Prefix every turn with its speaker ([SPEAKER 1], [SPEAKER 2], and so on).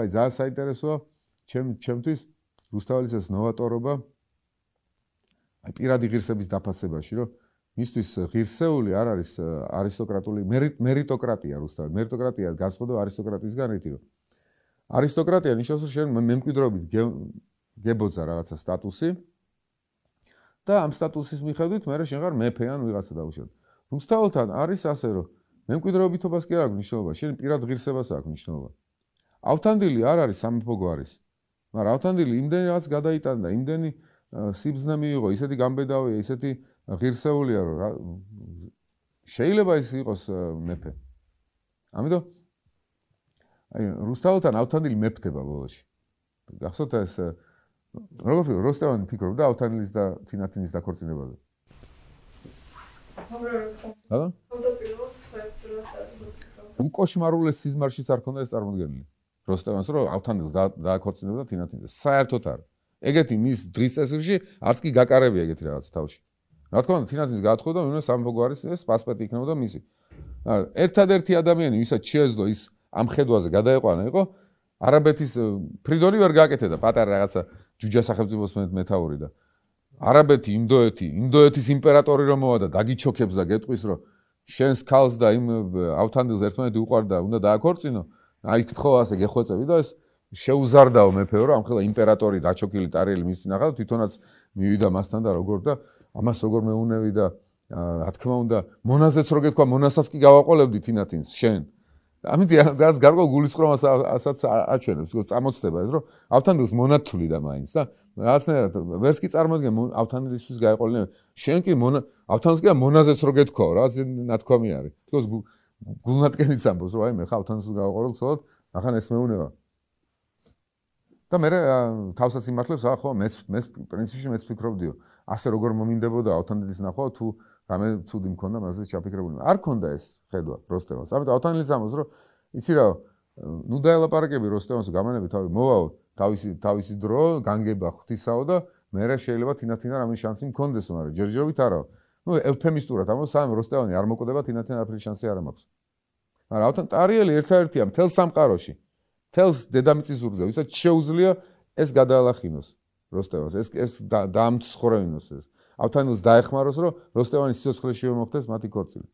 [SPEAKER 1] აი ძალიან საინტერესოა ჩემ ჩემთვის რუსთაველის ნოვატორობა აი პირადი ღირსების დაფასებაში რომ მისთვის ღირსეული არ არის არისტოკრატული მერიტოკრატია რუსთაველი მერიტოკრატია გასწოდო არისტოკრატისგან რითი რომ არისტოკრატია ნიშნავს რომ შენ მემკვიდრობით გებოცა რაღაცა სტატუსი და ამ სტატუსის მიხედვით მე შენ ხარ მეფე ან ვიღაცა დაუშვა რუსთაველთან არის ასე რომ მემკვიდრეობითობას კი არ აქვს მნიშვნელობა შენ პირად ღირსებას აქვს მნიშვნელობა ავთანდილი არ არის სამეფო გვარის მაგრამ ავთანდილი იმდენი რაღაც გადაიტანდა იმდენი სიბზნე მიიღო ისეთი გამბედავია ისეთი ღირსეულია რომ შეიძლება ის იყოს მეფე ამიტომ აი რუსთავთან ავთანდილი მეფდება ბოლოში გახსოვთ ეს როგორ ფიქრობ რუსთავთან ფიქრობდა ავთანდილის და თინათინის დაქორწინებაზე ალო უკოშმარულეს სიზმარშიც არ ქონდა ეს წარმოდგენილი. როსტევანს რომ ავთანდილს დააქორწინებდა თინათინზე. საერთოდ არ. ეგეთი მის დღის წესში არც კი გაკარებია ეგეთი რაღაც თავში. რა თქმა უნდა თინათინს გაათხოვდა, მე სამეფო გვარის ეს პასპეტი იქნებოდა მისი. ერთადერთი ადამიანი, ვისაც შეეძლო ის ამ ხედვაზე გადაეყვანა, იყო არაბეთის ფრიდონი ვერ გააკეთე და პატარა რაღაცა ჯუჯა სახელმწიფოს მეთაური და არაბეთი ინდოეთი ინდოეთის იმპერატორი რომ მოვა და დაგიჩოქებს და გეტყვის რომ შენს ქალს და იმ ავთანდილს ერთმანეთი უყარდა უნდა დააქორწინო აი გთხოვა ასე გეხვეწები და ეს შეუზარდაო მეფეო რა ამხელა იმპერატორი დაჩოკილი ტარიელი მის წინ ახალ თვითონაც მივიდა მასთან და როგორ და ამას როგორ მეუნევი და რა თქმა უნდა მონაზეც რო გეთქვა მონასაც კი გავაყოლებდი თინათინს შენ ამიტომ დაას გარკვეულ გულისწყრომას ასაც აჩვენებს რომ წამოწდება ეს რომ ავთანდილს მონათული და მაინც და რაღაცნაირად ვერს კი წარმოგდგენ ავთანდილისთვის გაიყოლნენ შენ კი ავთანდილს კი მონაზეც რო გეთქვა რა ზი ნათქვამი არის თქოს გულ გულნატკენიც ამბობს რომ აი მე ხავთან თუ გავყოლოთ სწორად ახან ეს მეუნება და მე თავსაც იმართლებს ახო მე მე პრინციპში მეც ფიქრობდიო ასე როგორ მომინდებოდა ავთანდილის ნახვა თუ რამე ცუდი მქონდა მასე ჩაფიქრებული არ ქონდა ეს ხედვა როსტევანს ამიტომ ავთანდილის ამბობს რომ იცი რა ნუ დაელაპარაკები როსტევანს გამანები თავი მოვაო თავისი თავისი დრო განგება ღვთისაო და მე რა შეიძლება თინათინა რამე შანსი მქონდეს მაგრამ ჯერჯერობით არაო ну эвфемистურად ამას სამ როსტევანი არ მოკვდება თინათინ არაფერი შანსი არ მაქვს მაგრამ ავთან ტარიელი ერთ-ერთია მთელ სამყაროში მთელ დედამიწის ზურგზე ვისაც შეუძლია ეს გადაალახინოს როსტევანს ეს ეს დამცხრევინოს ეს ავთანილს დაეხმაროს რომ როსტევანის სიცოცხლეში მოხდეს მათი ქორწილი